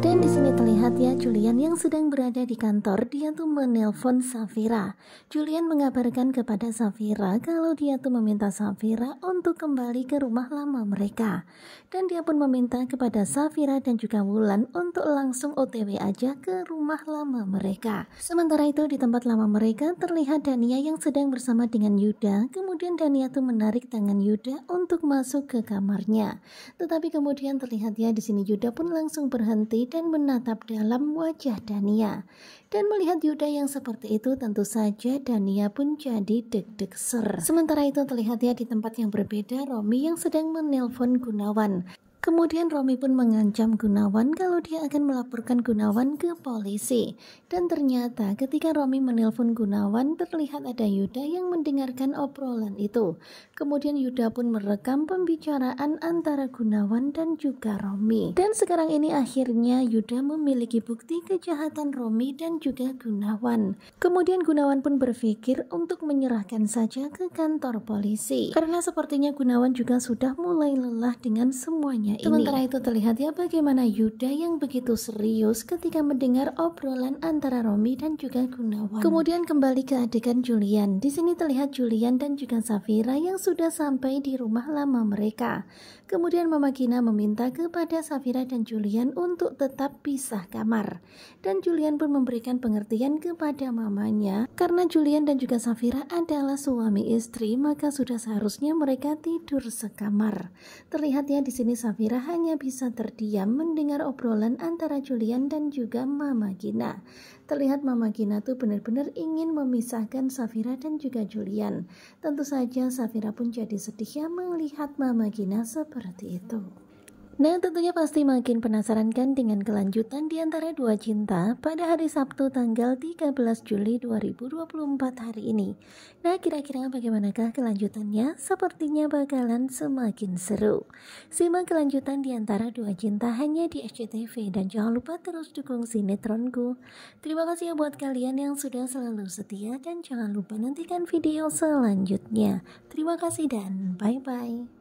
Dan di sini terlihat ya Julian yang sedang berada di kantor, dia tuh menelpon Safira. Julian mengabarkan kepada Safira kalau dia tuh meminta Safira untuk kembali ke rumah lama mereka. Dan dia pun meminta kepada Safira dan juga Wulan untuk langsung OTW aja ke rumah lama mereka. Sementara itu di tempat lama mereka terlihat Dania yang sedang bersama dengan Yuda. Kemudian Dania tuh menarik tangan Yuda untuk masuk ke kamarnya. Tetapi kemudian terlihat ya di sini Yuda pun langsung berhenti dan menatap dalam wajah Dania. Dan melihat Yuda yang seperti itu tentu saja Dania pun jadi deg-deg ser. Sementara itu terlihat ya di tempat yang berbeda Romi yang sedang menelpon Gunawan. Kemudian Romi pun mengancam Gunawan kalau dia akan melaporkan Gunawan ke polisi. Dan ternyata ketika Romi menelpon Gunawan terlihat ada Yuda yang mendengarkan obrolan itu. Kemudian Yuda pun merekam pembicaraan antara Gunawan dan juga Romi. Dan sekarang ini akhirnya Yuda memiliki bukti kejahatan Romi dan juga Gunawan. Kemudian Gunawan pun berpikir untuk menyerahkan saja ke kantor polisi. Karena sepertinya Gunawan juga sudah mulai lelah dengan semuanya dunia Sementara ini. Sementara itu terlihat ya bagaimana Yuda yang begitu serius ketika mendengar obrolan antara Romi dan juga Gunawan. Kemudian kembali ke adegan Julian. Di sini terlihat Julian dan juga Safira yang sudah sampai di rumah lama mereka. Kemudian Mama Gina meminta kepada Safira dan Julian untuk tetap pisah kamar. Dan Julian pun memberikan pengertian kepada mamanya karena Julian dan juga Safira adalah suami istri maka sudah seharusnya mereka tidur sekamar. Terlihat ya di sini Safira Safira hanya bisa terdiam mendengar obrolan antara Julian dan juga Mama Gina. Terlihat Mama Gina tuh benar-benar ingin memisahkan Safira dan juga Julian. Tentu saja Safira pun jadi sedih ya melihat Mama Gina seperti itu. Nah, tentunya pasti makin penasaran kan dengan kelanjutan di antara dua cinta pada hari Sabtu tanggal 13 Juli 2024 hari ini. Nah, kira-kira bagaimanakah kelanjutannya? Sepertinya bakalan semakin seru. Simak kelanjutan di antara dua cinta hanya di SCTV dan jangan lupa terus dukung sinetronku. Terima kasih ya buat kalian yang sudah selalu setia dan jangan lupa nantikan video selanjutnya. Terima kasih dan bye-bye.